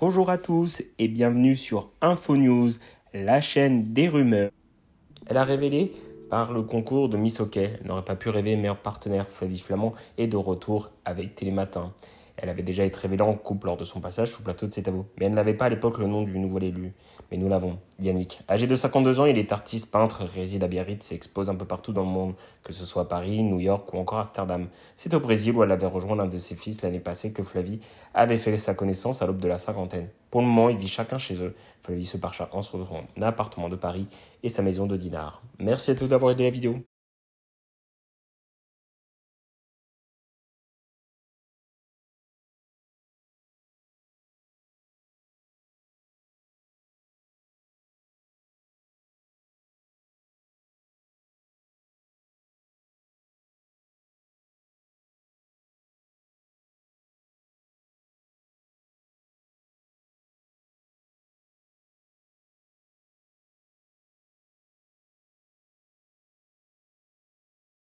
Bonjour à tous et bienvenue sur InfoNews, la chaîne des rumeurs. Elle a révélé par le concours de Miss Hockey. Elle n'aurait pas pu rêver meilleur partenaire. Flavie Flamand est de retour avec Télématin. Elle avait déjà été révélée en couple lors de son passage sous plateau de C'est mais elle n'avait pas à l'époque le nom du nouvel élu. Mais nous l'avons, Yannick. Âgé de 52 ans, il est artiste, peintre, réside à Biarritz et expose un peu partout dans le monde, que ce soit à Paris, New York ou encore Amsterdam. C'est au Brésil où elle avait rejoint l'un de ses fils l'année passée que Flavie avait fait sa connaissance à l'aube de la cinquantaine. Pour le moment, ils vivent chacun chez eux. Flavie se parcha en son appartement de Paris et sa maison de Dinard. Merci à tous d'avoir aidé la vidéo.